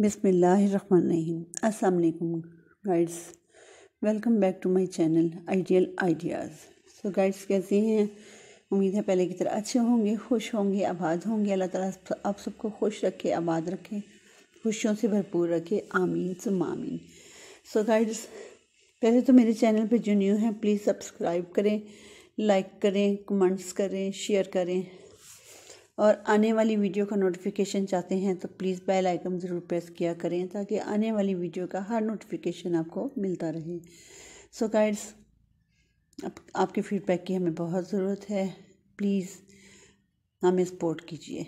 बिसमीम् अल्लाम guides welcome back to my channel ideal ideas so guides कैसे हैं उम्मीद है पहले की तरह अच्छे होंगे खुश होंगे आबाद होंगे अल्लाह ताला आप सबको खुश रखे आबाद रखे खुशियों से भरपूर रखे आमीन सुम आमीन सो गाइड्स पहले तो मेरे चैनल पे जो न्यू है प्लीज़ सब्सक्राइब करें लाइक करें कमेंट्स करें शेयर करें और आने वाली वीडियो का नोटिफिकेशन चाहते हैं तो प्लीज़ बेल आइकन ज़रूर प्रेस किया करें ताकि आने वाली वीडियो का हर नोटिफिकेशन आपको मिलता रहे सो so गाइड्स आप, आपके फीडबैक की हमें बहुत ज़रूरत है प्लीज़ हमें सपोर्ट कीजिए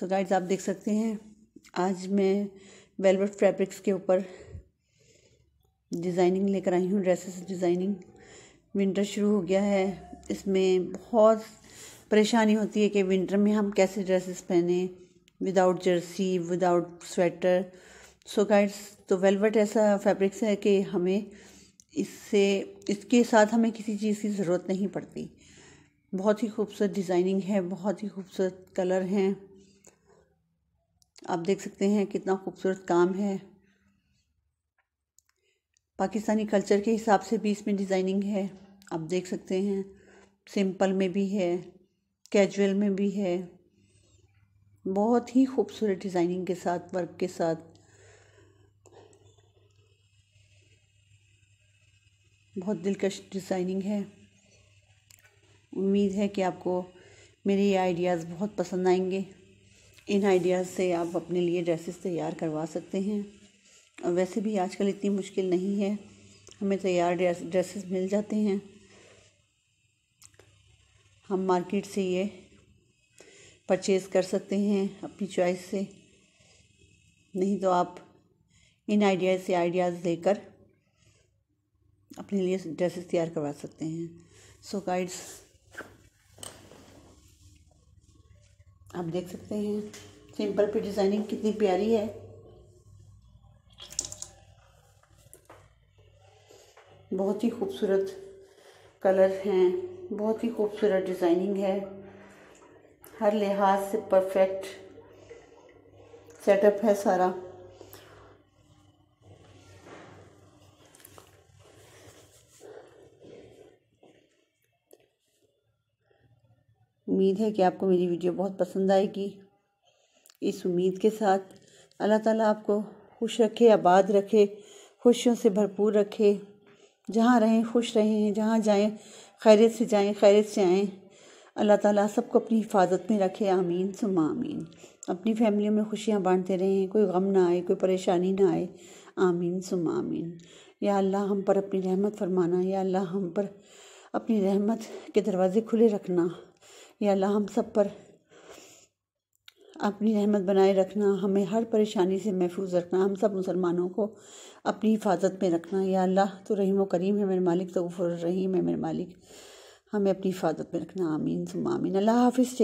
सो गाइड्स आप देख सकते हैं आज मैं वेलवेट फैब्रिक्स के ऊपर डिज़ाइनिंग लेकर आई हूँ ड्रेसेस डिज़ाइनिंग विंटर शुरू हो गया है इसमें बहुत परेशानी होती है कि विंटर में हम कैसे ड्रेसेस पहने without jersey without sweater so guides तो वेलवेट ऐसा फैब्रिक्स है कि हमें इससे इसके साथ हमें किसी चीज़ की ज़रूरत नहीं पड़ती बहुत ही खूबसूरत डिज़ाइनिंग है बहुत ही खूबसूरत कलर हैं आप देख सकते हैं कितना खूबसूरत काम है पाकिस्तानी कल्चर के हिसाब से भी इसमें डिज़ाइनिंग है आप देख सकते हैं सिंपल में भी है कैजुअल में भी है बहुत ही खूबसूरत डिज़ाइनिंग के साथ वर्क के साथ बहुत दिलकश डिज़ाइनिंग है उम्मीद है कि आपको मेरे ये आइडियाज़ बहुत पसंद आएंगे इन आइडियाज़ से आप अपने लिए ड्रेसेस तैयार करवा सकते हैं और वैसे भी आजकल इतनी मुश्किल नहीं है हमें तैयार ड्रेसेस मिल जाते हैं हम मार्केट से ये परचेज़ कर सकते हैं अपनी चॉइस से नहीं तो आप इन आइडियाज़ से आइडियाज़ लेकर अपने लिए ड्रेसेस तैयार करवा सकते हैं सो so गाइड्स आप देख सकते हैं सिंपल पे डिज़ाइनिंग कितनी प्यारी है बहुत ही खूबसूरत कलर्स हैं बहुत ही खूबसूरत डिज़ाइनिंग है हर लिहाज से परफेक्ट सेटअप है सारा उम्मीद है कि आपको मेरी वीडियो बहुत पसंद आएगी इस उम्मीद के साथ अल्लाह ताला आपको खुश रखे आबाद रखे खुशियों से भरपूर रखे जहाँ रहें खुश रहें जहाँ जाएं खैरियत से जाएं खैरियत से आएँ अल्लाह ताला सबको अपनी हिफाजत में रखे आमीन सुमा आमीन अपनी फैमिली में खुशियाँ बांटते रहें कोई गम ना आए कोई परेशानी ना आए आमीन सुमा आमीन या अल्लाह हम पर अपनी रहमत फरमाना या अल्लाह हम पर अपनी रहमत के दरवाज़े खुले रखना या अल्लाह हम सब पर अपनी रहमत बनाए रखना हमें हर परेशानी से महफूज रखना हम सब मुसलमानों को अपनी हिफाजत में रखना या अल्लाह तो रहीम व करीम है मेरे मालिक तो रहीम है मेरे मालिक हमें अपनी हिफाजत में रखना आमीन सुमा आमीन अल्लाह हाफिज़